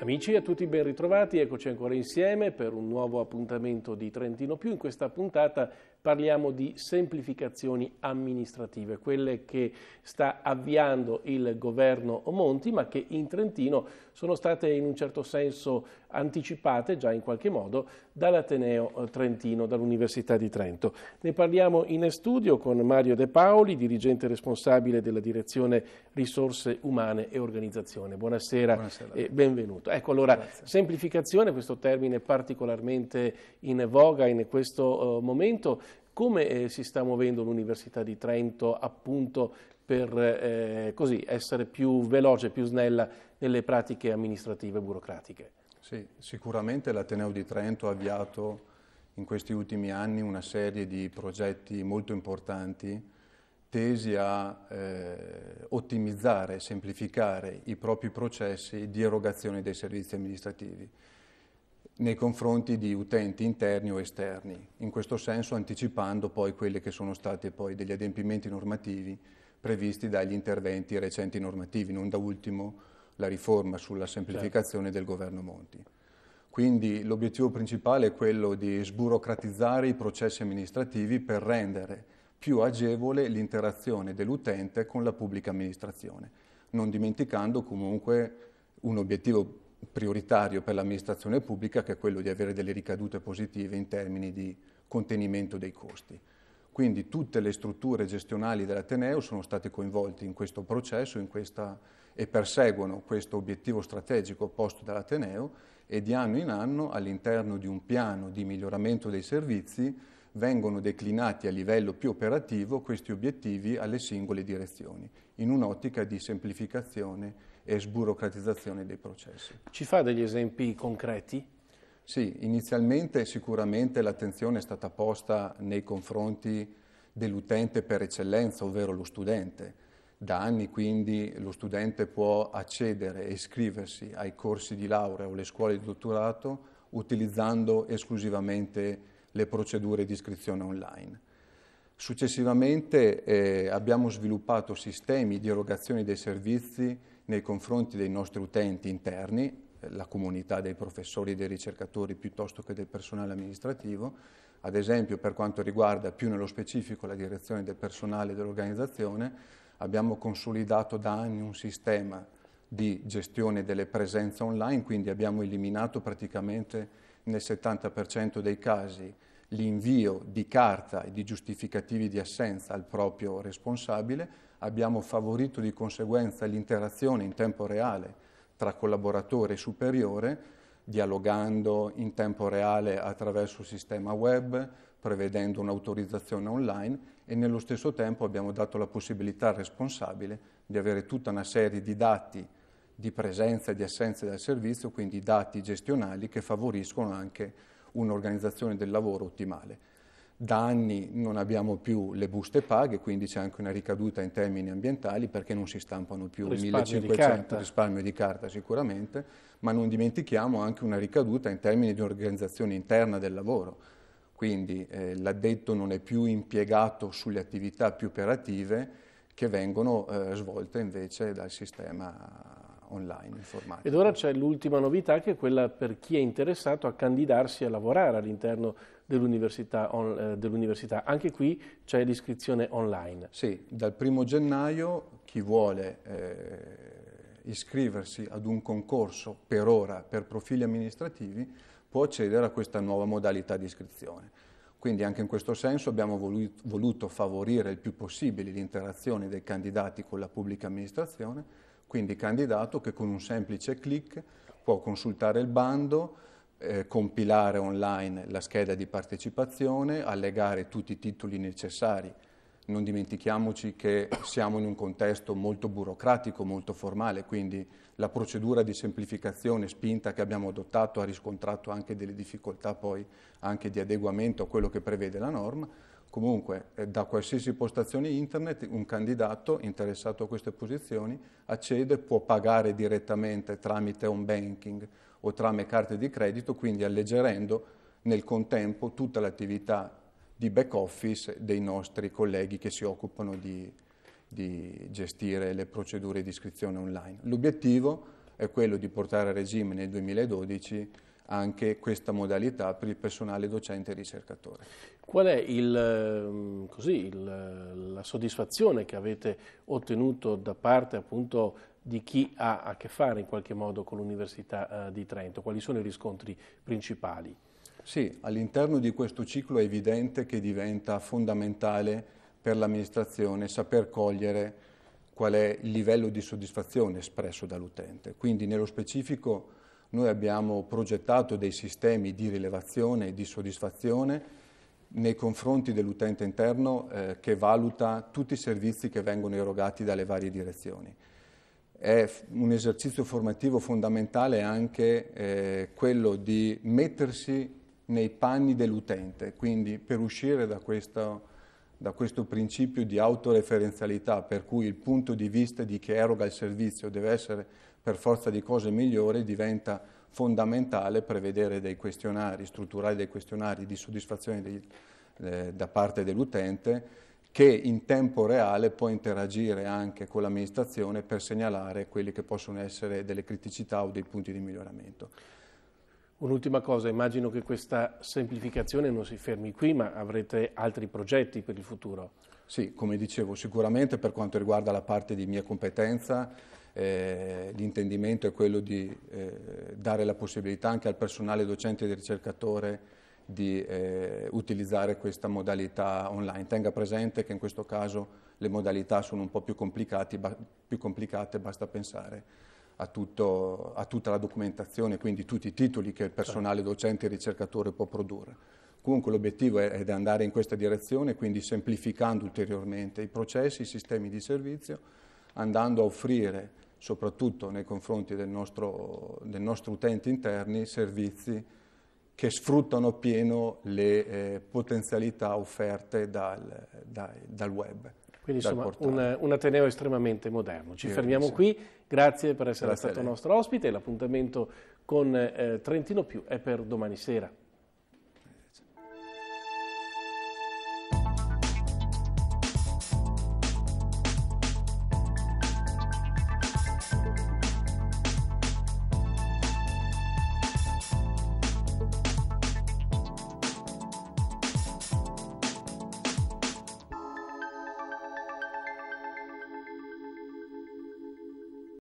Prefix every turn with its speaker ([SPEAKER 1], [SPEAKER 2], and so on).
[SPEAKER 1] Amici a tutti ben ritrovati, eccoci ancora insieme per un nuovo appuntamento di Trentino Più. In questa puntata parliamo di semplificazioni amministrative, quelle che sta avviando il governo Monti, ma che in Trentino sono state in un certo senso anticipate già in qualche modo dall'Ateneo eh, Trentino, dall'Università di Trento. Ne parliamo in studio con Mario De Paoli, dirigente responsabile della direzione risorse umane e organizzazione. Buonasera, Buonasera. e benvenuto. Ecco allora, Grazie. semplificazione, questo termine particolarmente in voga in questo uh, momento, come eh, si sta muovendo l'Università di Trento appunto per eh, così, essere più veloce, più snella nelle pratiche
[SPEAKER 2] amministrative e burocratiche? Sì, sicuramente l'Ateneo di Trento ha avviato in questi ultimi anni una serie di progetti molto importanti tesi a eh, ottimizzare semplificare i propri processi di erogazione dei servizi amministrativi nei confronti di utenti interni o esterni, in questo senso anticipando poi quelli che sono stati poi degli adempimenti normativi previsti dagli interventi recenti normativi, non da ultimo la riforma sulla semplificazione certo. del governo Monti. Quindi l'obiettivo principale è quello di sburocratizzare i processi amministrativi per rendere più agevole l'interazione dell'utente con la pubblica amministrazione, non dimenticando comunque un obiettivo prioritario per l'amministrazione pubblica che è quello di avere delle ricadute positive in termini di contenimento dei costi. Quindi tutte le strutture gestionali dell'Ateneo sono state coinvolte in questo processo in questa, e perseguono questo obiettivo strategico posto dall'Ateneo e di anno in anno all'interno di un piano di miglioramento dei servizi vengono declinati a livello più operativo questi obiettivi alle singole direzioni, in un'ottica di semplificazione e sburocratizzazione dei processi. Ci fa degli esempi concreti? Sì, inizialmente sicuramente l'attenzione è stata posta nei confronti dell'utente per eccellenza, ovvero lo studente. Da anni quindi lo studente può accedere e iscriversi ai corsi di laurea o le scuole di dottorato utilizzando esclusivamente le procedure di iscrizione online. Successivamente eh, abbiamo sviluppato sistemi di erogazione dei servizi nei confronti dei nostri utenti interni, eh, la comunità dei professori e dei ricercatori piuttosto che del personale amministrativo, ad esempio per quanto riguarda più nello specifico la direzione del personale dell'organizzazione, abbiamo consolidato da anni un sistema di gestione delle presenze online, quindi abbiamo eliminato praticamente nel 70% dei casi l'invio di carta e di giustificativi di assenza al proprio responsabile, abbiamo favorito di conseguenza l'interazione in tempo reale tra collaboratore e superiore, dialogando in tempo reale attraverso il sistema web, prevedendo un'autorizzazione online e nello stesso tempo abbiamo dato la possibilità al responsabile di avere tutta una serie di dati di presenza e di assenza del servizio, quindi dati gestionali che favoriscono anche un'organizzazione del lavoro ottimale. Da anni non abbiamo più le buste paghe, quindi c'è anche una ricaduta in termini ambientali perché non si stampano più risparmio 1500 di risparmio di carta sicuramente, ma non dimentichiamo anche una ricaduta in termini di organizzazione interna del lavoro. Quindi eh, l'addetto non è più impiegato sulle attività più operative che vengono eh, svolte invece dal sistema online informatica.
[SPEAKER 1] Ed ora c'è l'ultima novità che è quella per chi è interessato a candidarsi a lavorare all'interno dell'università, eh, dell Anche qui c'è l'iscrizione online. Sì, dal
[SPEAKER 2] primo gennaio chi vuole eh, iscriversi ad un concorso per ora per profili amministrativi può accedere a questa nuova modalità di iscrizione. Quindi anche in questo senso abbiamo voluto favorire il più possibile l'interazione dei candidati con la pubblica amministrazione quindi candidato che con un semplice clic può consultare il bando, eh, compilare online la scheda di partecipazione, allegare tutti i titoli necessari. Non dimentichiamoci che siamo in un contesto molto burocratico, molto formale, quindi la procedura di semplificazione spinta che abbiamo adottato ha riscontrato anche delle difficoltà poi anche di adeguamento a quello che prevede la norma, Comunque, eh, da qualsiasi postazione internet, un candidato interessato a queste posizioni accede, può pagare direttamente tramite home banking o tramite carte di credito, quindi alleggerendo nel contempo tutta l'attività di back office dei nostri colleghi che si occupano di, di gestire le procedure di iscrizione online. L'obiettivo è quello di portare a regime nel 2012 anche questa modalità per il personale docente e ricercatore.
[SPEAKER 1] Qual è il, ehm, così, il, la soddisfazione che avete ottenuto da parte appunto di chi ha a che fare in qualche modo
[SPEAKER 2] con l'Università eh, di Trento? Quali sono i riscontri principali? Sì, all'interno di questo ciclo è evidente che diventa fondamentale per l'amministrazione saper cogliere qual è il livello di soddisfazione espresso dall'utente. Quindi nello specifico noi abbiamo progettato dei sistemi di rilevazione e di soddisfazione nei confronti dell'utente interno eh, che valuta tutti i servizi che vengono erogati dalle varie direzioni. È un esercizio formativo fondamentale anche eh, quello di mettersi nei panni dell'utente, quindi per uscire da questo da questo principio di autoreferenzialità, per cui il punto di vista di chi eroga il servizio deve essere per forza di cose migliore, diventa fondamentale prevedere dei questionari, strutturare dei questionari di soddisfazione dei, eh, da parte dell'utente che in tempo reale può interagire anche con l'amministrazione per segnalare quelle che possono essere delle criticità o dei punti di miglioramento. Un'ultima cosa, immagino che questa semplificazione
[SPEAKER 1] non si fermi qui, ma avrete altri progetti per il futuro.
[SPEAKER 2] Sì, come dicevo, sicuramente per quanto riguarda la parte di mia competenza, eh, l'intendimento è quello di eh, dare la possibilità anche al personale docente e ricercatore di eh, utilizzare questa modalità online. Tenga presente che in questo caso le modalità sono un po' più, più complicate, basta pensare a, tutto, a, tutta la documentazione, quindi tutti i titoli che il personale certo. docente e ricercatore può produrre. Comunque l'obiettivo è, è di andare in questa direzione, quindi semplificando ulteriormente i processi, i sistemi di servizio, andando a offrire, soprattutto nei confronti del nostro, del nostro utente interni, servizi che sfruttano appieno le eh, potenzialità offerte dal, dal, dal web. Quindi insomma
[SPEAKER 1] un, un, Ateneo estremamente moderno. Ci fermiamo qui, grazie per essere grazie stato nostro ospite, l'appuntamento con eh, Trentino Più è per domani sera.